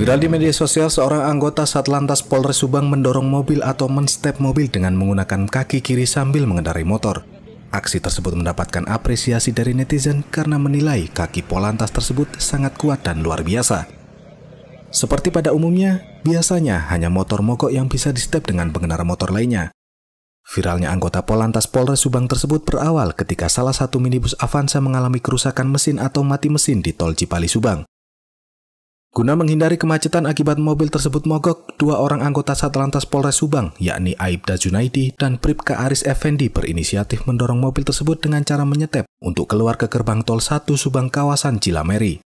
Viral di media sosial, seorang anggota Satlantas Polres Subang mendorong mobil atau menstep mobil dengan menggunakan kaki kiri sambil mengendarai motor. Aksi tersebut mendapatkan apresiasi dari netizen karena menilai kaki Polantas tersebut sangat kuat dan luar biasa. Seperti pada umumnya, biasanya hanya motor mogok yang bisa di-step dengan pengendara motor lainnya. Viralnya anggota Polantas Polres Subang tersebut berawal ketika salah satu minibus Avanza mengalami kerusakan mesin atau mati mesin di Tol Cipali Subang. Guna menghindari kemacetan akibat mobil tersebut mogok, dua orang anggota Satlantas Polres Subang, yakni Aibda Junaidi dan Pripka Aris Effendi berinisiatif mendorong mobil tersebut dengan cara menyetep untuk keluar ke gerbang tol 1 Subang kawasan Cilameri.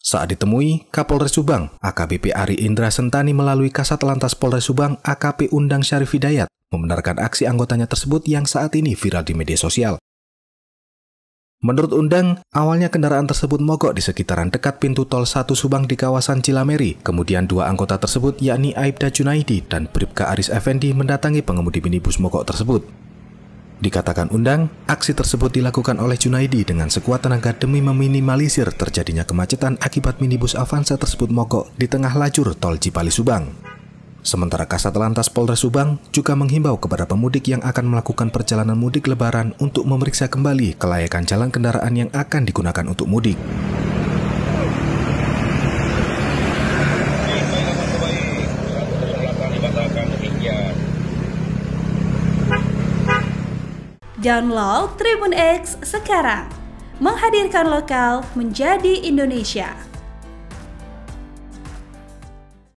Saat ditemui, Kapolres Subang, AKBP Ari Indra Sentani melalui Kasat Lantas Polres Subang, AKP Undang Syarif Hidayat, membenarkan aksi anggotanya tersebut yang saat ini viral di media sosial. Menurut Undang, awalnya kendaraan tersebut mogok di sekitaran dekat pintu tol 1 Subang di kawasan Cilameri. Kemudian dua anggota tersebut yakni Aibda Junaidi dan Bribka Aris Effendi mendatangi pengemudi minibus mogok tersebut. Dikatakan Undang, aksi tersebut dilakukan oleh Junaidi dengan sekuat tenaga demi meminimalisir terjadinya kemacetan akibat minibus Avanza tersebut mogok di tengah lajur tol Cipali Subang. Sementara Kasat Lantas Polres Subang juga menghimbau kepada pemudik yang akan melakukan perjalanan mudik lebaran untuk memeriksa kembali kelayakan jalan kendaraan yang akan digunakan untuk mudik. Download Tribun X sekarang. Menghadirkan lokal menjadi Indonesia.